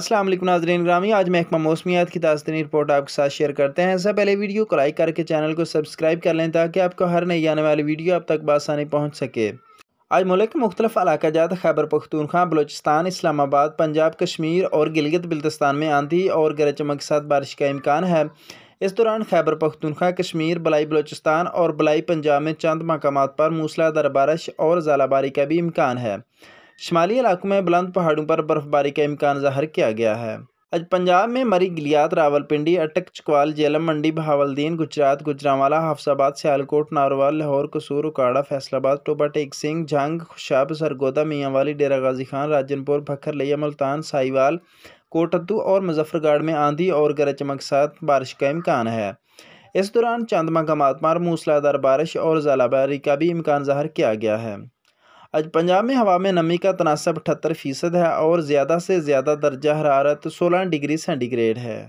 असलम नाजरीन ग्रामी आज महकमा मौसमियात की तरीन रिपोर्ट आपके साथ शेयर करते हैं इससे पहले वीडियो को लाइक करके चैनल को सब्सक्राइब कर लें ताकि आपको हर नई आने वाली वीडियो आप तक बसानी पहुँच सके आज मुल्क के मुख्तलिफ इलाका जात खैबर पख्तूनखा बलोचिस्तान इस्लामाबाद पंजाब कश्मीर और गिलगित बिल्तिस्तान में आंधी और गरज चमक के साथ बारिश का इम्कान है इस दौरान खैबर पख्तूनखा कश्मीर बलाई बलोचिस्तान और बलाई पंजाब में चंद मकाम पर मूसलाधार बारिश और झालाबारी का भी इम्कान है शुमाली इलाकों में बुलंद पहाड़ों पर बर्फबारी का इम्कान जाहिर किया गया है आज पंजाब में मरी गिलियात रावलपिंडी अटक चकवाल जेलम मंडी बहावलदीन गुजरात गुजरावाला हाफसाबाद सियालकोट नारोवाल लाहौर कसूर उकाड़ा फैसलाबाद टोबा टेक सिंह जंग खुशाब सरगोदा मियाँवाली डेरा गाजी खान राजनपुर भखरलिया मुल्तान साहिवाल कोटद्दू और मुजफ्फरगढ़ में आंधी और गरज चमक साथ बारिश का इम्कान है इस दौरान चंदमा का मातमार मूसलाधार बारिश और जलाबारी का भी इम्कान जाहिर किया गया है आज पंजाब में हवा में नमी का तनासब अठहत्तर फ़ीसद है और ज़्यादा से ज़्यादा दर्जा हरारत सोलह डिग्री सेंटीग्रेड है